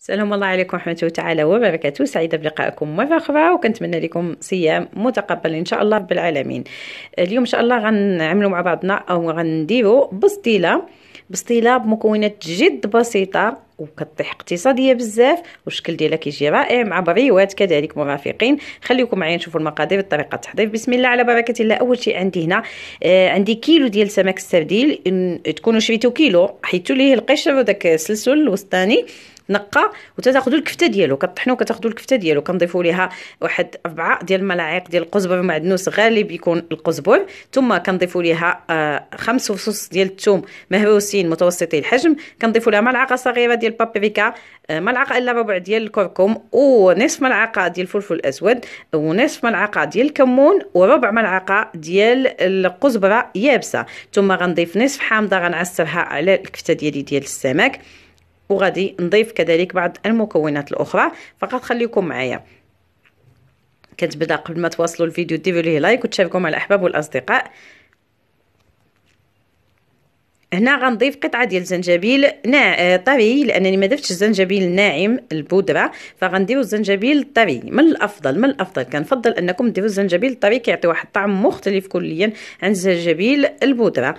السلام الله عليكم ورحمة الله تعالى وبركاته سعيدة بلقائكم مرة أخرى وكنتمنى لكم صيام متقبل إن شاء الله رب العالمين اليوم إن شاء الله غنعملوا مع بعضنا أو غنديروا بسطيلة بسطيلة بمكونات جد بسيطة وكطيح اقتصاديه بزاف والشكل ديالها كيجي رائع مع بريوات كذلك مرافقين خليكم معايا نشوفوا المقادير الطريقه التحضير بسم الله على بركه الله اول شيء عندي هنا آه عندي كيلو ديال سمك السرديل تكونوا شريتو كيلو حيتو ليه القشر وداك السلسل الوسطاني نقى وتاخذوا الكفته ديالو كطحنوا كتاخذوا الكفته ديالو كنضيفوا ليها واحد اربعه ديال الملاعق ديال القزبر ومعدنوس غالب يكون القزبر ثم كنضيفوا ليها آه خمس فصوص ديال الثوم مهروسين متوسطي الحجم كنضيفوا لها ملعقه صغيره ديال ديال بابريكا آه، ملعقه الا ربع ديال الكركم ونصف ملعقه ديال الفلفل الاسود ونصف ملعقه ديال الكمون وربع ملعقه ديال القزبره يابسه ثم غنضيف نصف حامضه غنعصرها على الكفته ديالي ديال السمك وغادي نضيف كذلك بعض المكونات الاخرى فقط خليكم معايا كتبدا قبل ما تواصلوا الفيديو ديروا ليه لايك وتشاركوا مع الاحباب والاصدقاء هنا غنضيف قطعه ديال الزنجبيل ناع آه، طبيعي لانني ما درتش الزنجبيل الناعم البودره فغنديروا الزنجبيل الطبيعي من الافضل من الافضل كنفضل انكم ديروا الزنجبيل الطبيعي كيعطي واحد الطعم مختلف كليا عن الزنجبيل البودره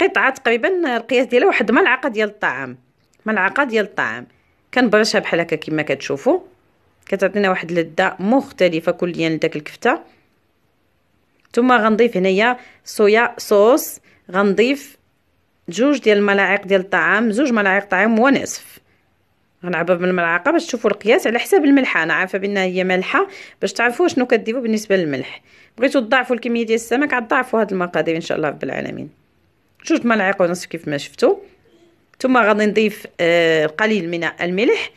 قطعه تقريبا القياس ديالها واحد ملعقه ديال الطعام ملعقه ديال الطعام كنبرشها بحال هكا كما كتشوفوا كتعطينا واحد اللذه مختلفه كليا لداك الكفته ثم غنضيف هنايا صويا صوص غنضيف جوج ديال الملاعق ديال الطعام جوج ملاعق طعام ونصف غنعبر بالملعقه باش تشوفوا القياس على حساب الملحه انا عارفه بان هي مالحه باش تعرفوا شنو كديروا بالنسبه للملح بغيتوا تضاعفوا الكميه ديال السمك غتضاعفوا هاد المقادير ان شاء الله رب العالمين جوج ملاعق ونصف كيف ما شفتوا ثم غادي نضيف آه قليل من الملح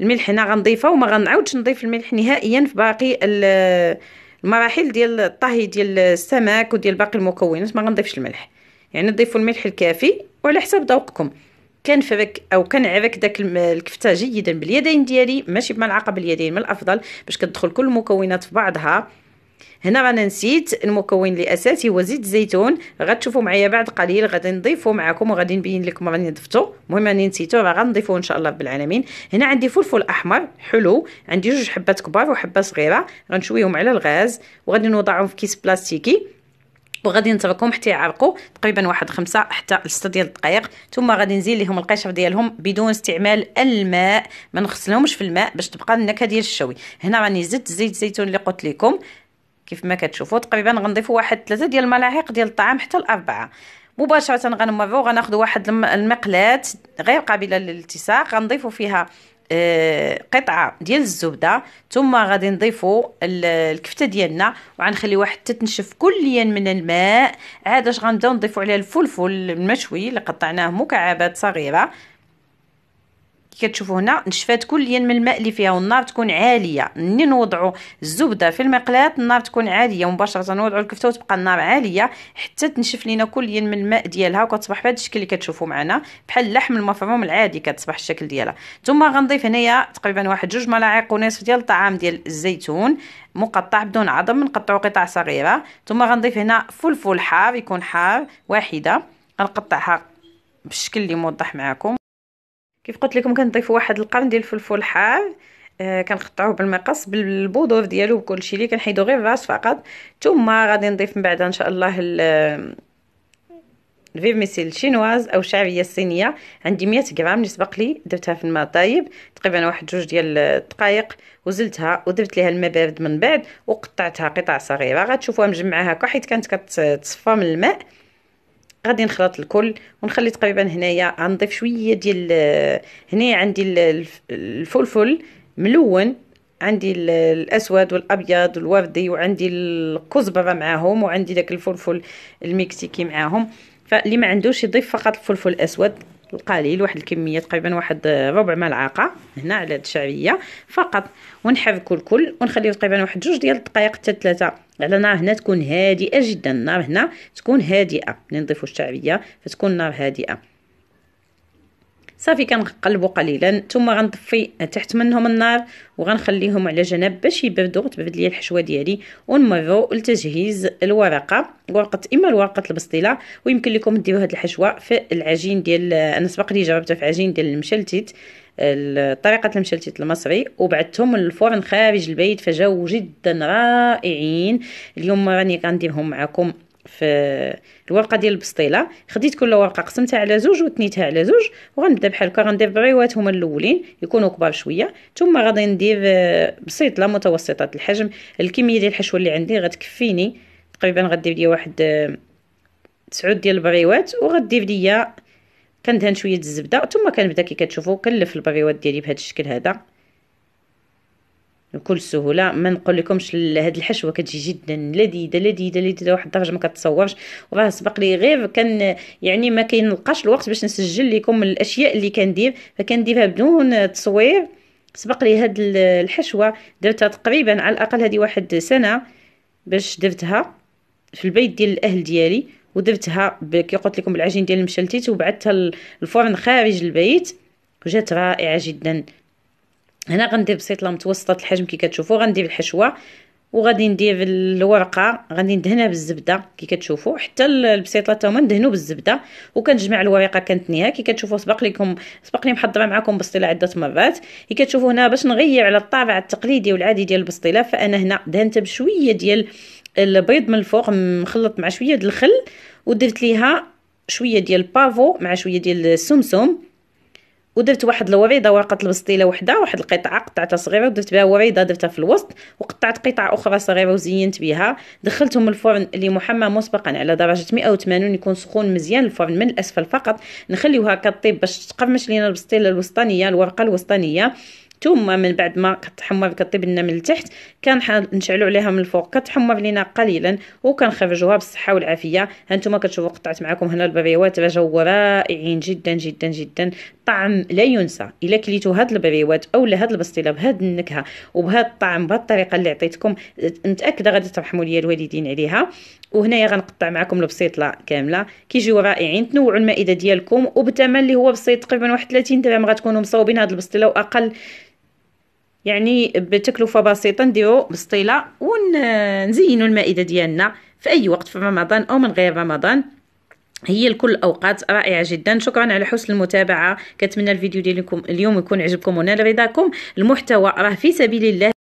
الملح هنا غنضيفه وما غنعاودش نضيف الملح نهائيا في باقي آه، المراحل ديال الطهي ديال السمك وديال باقي المكونات ما غنضيفش الملح يعني تضيفوا الملح الكافي وعلى حسب ذوقكم كنفرك او كنعرك داك الكفته جيدا باليدين ديالي ماشي بملعقه باليدين من الافضل باش كتدخل كل المكونات في بعضها هنا رانا نسيت المكون الاساسي هو زيت الزيتون غتشوفوا معايا بعد قليل غادي نضيفه معكم وغادي نبين لكم راني ضفته المهم راني نسيتو راه غنضيفه ان شاء الله بالعالمين هنا عندي فلفل احمر حلو عندي جوج حبات كبار وحبه صغيره غنشويهم على الغاز وغادي نوضعهم في كيس بلاستيكي وغادي نتركهم حتى يعرقوا تقريبا واحد خمسة حتى لستة ديال الدقائق ثم غادي نزيد ليهم القشر ديالهم بدون استعمال الماء ما نغسلهمش في الماء باش تبقى النكهه ديال الشوي هنا راني زدت زيت الزيتون اللي قلت لكم كيف ما كتشوفوا تقريبا غنضيفوا واحد ثلاثة ديال الملاعق ديال الطعام حتى الأربعة مباشره غنمروا غناخذوا واحد المقلاة غير قابله للالتصاق غنضيفوا فيها آه، قطعه ديال الزبده ثم غادي نضيفوا الكفته ديالنا وغنخلي واحد تتنشف كليا من الماء عاد اش غنبداو نضيفوا عليها الفلفل المشوي اللي قطعناه مكعبات صغيره كتشوفوا هنا نشفات كليا من الماء اللي فيها والنار تكون عاليه ملي نوضعوا الزبده في المقلاة النار تكون عاليه مباشره نوضعوا الكفته وتبقى النار عاليه حتى تنشف لينا كليا من الماء ديالها وكتصبح بهذا الشكل اللي كتشوفوا معنا بحال اللحم المفروم العادي كتصبح الشكل ديالها ثم غنضيف هنايا تقريبا واحد جوج ملاعق ونصف ديال الطعام ديال الزيتون مقطع بدون عظم نقطعو قطع صغيره ثم غنضيف هنا فلفل حار يكون حار واحده غنقطعها بالشكل اللي موضح معكم كيف قلت لكم كنضيف واحد القرن ديال الفلفل حار آه كنقطعوه بالمقص بالبودور ديالو بكل شيء اللي كنحيدو غير الراس فقط ثم غادي نضيف من بعد ان شاء الله الفيرميسيل الشينواز آه، او الشعريه الصينيه عندي 100 غرام اللي سبق لي درتها في الماء طايب تقريبا واحد جوج ديال الدقائق وزلتها ودرت ليها الماء بارد من بعد وقطعتها قطع صغيره غتشوفوها مجمعه هكا حيت كانت كتصفى من الماء غادي نخلط الكل ونخلي تقريبا هنايا غنضيف شويه ديال آه، هنايا عندي الفلفل ملون عندي الاسود والابيض والوردي وعندي الكزبره معاهم وعندي داك الفلفل المكسيكي معاهم فاللي ما عندوش يضيف فقط الفلفل الاسود القليل واحد الكميه تقريبا واحد آه، ربع ملعقه هنا على الشعريه فقط ونحركوا الكل ونخليه تقريبا واحد جوج ديال الدقائق حتى ثلاثه على نار هنا تكون هادئه جدا النار هنا تكون هادئه ملي نضيفوا الشعريه فتكون النار هادئه صافي كنقلبو قليلا ثم غنطفي تحت منهم النار وغنخليهم على جنب باش يبردوا تبرد ليا الحشوه ديالي ونمروا لتجهيز الورقه ورقه اما الورقه البسطيله ويمكن لكم ديروا هاد الحشوه في العجين ديال انا سبق لي جربتها في عجين ديال المشلتت طريقه المشلتت المصري وبعتهم للفرن خارج البيت فجاو جدا رائعين اليوم راني غنديرهم معكم في الورقه ديال البسطيله خديت كل ورقه قسمتها على زوج وتنيتها على زوج وغنبدا بحال هكا غندير بغيوات هما الاولين يكونوا كبار شويه ثم غادي ندير بسيط لا متوسطه الحجم الكميه ديال الحشوه اللي عندي غتكفيني تقريبا غدير ليا واحد تسعود ديال البريوات وغدير ليا كندهن شويه الزبده ثم كنبدا كي كتشوفوا كنلف البريوات ديالي بهذا الشكل هذا بكل سهوله ما نقول لكمش هاد الحشوه كتجي جدا لذيذه لذيذه لذيذه واحد الدرجه ما كتصورش وراه سبق لي غير كان يعني ما كينلقاش الوقت باش نسجل لكم الاشياء اللي كندير فكنديرها بدون تصوير سبق لي هاد الحشوه درتها تقريبا على الاقل هذه واحد سنه باش درتها في البيت ديال الاهل ديالي ودرتها كي قلت لكم بالعجين ديال المشلتيت وبعثتها للفرن خارج البيت وجات رائعه جدا هنا غندير بسيط متوسطه الحجم كي كتشوفوا غندير الحشوه وغادي ندير الورقه غادي ندهنها بالزبده كي كتشوفوا حتى البسيطه تا هما ندهنوا بالزبده وكنجمع الورقه كنتنيها كي كتشوفوا سبق لكم سبق لي محضره معكم بسطيله عده مرات كي كتشوفوا هنا باش نغير على الطابع التقليدي والعادي ديال البسطيله فانا هنا دهنتها بشويه ديال البيض من الفوق مخلط مع شويه ديال الخل ودرت ليها شويه ديال البافو مع شويه ديال السمسم ودرت واحد الوريده ورقه البسطيله وحده واحد القطعه قطعتها صغيره ودرت بها وريده درتها في الوسط وقطعت قطعه اخرى صغيره وزينت بها دخلتهم الفرن محمى مسبقا على درجه 180 يكون سخون مزيان الفرن من الاسفل فقط نخليوها كطيب باش تقرمش لينا البسطيله الوسطانيه الورقه الوسطانيه ثم من بعد ما كتحمر كطيب لنا من التحت نشعلو عليها من الفوق كتحمر لينا قليلا وكنخرجوها بالصحه والعافيه هانتوما كتشوفوا قطعت معكم هنا البريوات راه جاوا رائعين جدا جدا جدا طعم لا ينسى الا كليتو هاد البريوات اولا هاد البسطيله بهاد النكهه وبهاد الطعم بهاد الطريقه اللي عطيتكم متاكده غادي ترحموا ليا الوالدين عليها وهنايا غنقطع معكم البسيطله كامله كيجيو رائعين تنوعوا المائده ديالكم وبثمن اللي هو بسيط تقريبا واحد 30 درهم غتكونوا مصاوبين هاد البسطيله واقل يعني بتكلفه بسيطه نديرو بسطيله ونزينو المائده ديالنا في اي وقت في رمضان او من غير رمضان هي لكل الاوقات رائعه جدا شكرا على حسن المتابعه كنتمنى الفيديو ديالكم اليوم يكون عجبكم ونال رضاكم المحتوى راه في سبيل الله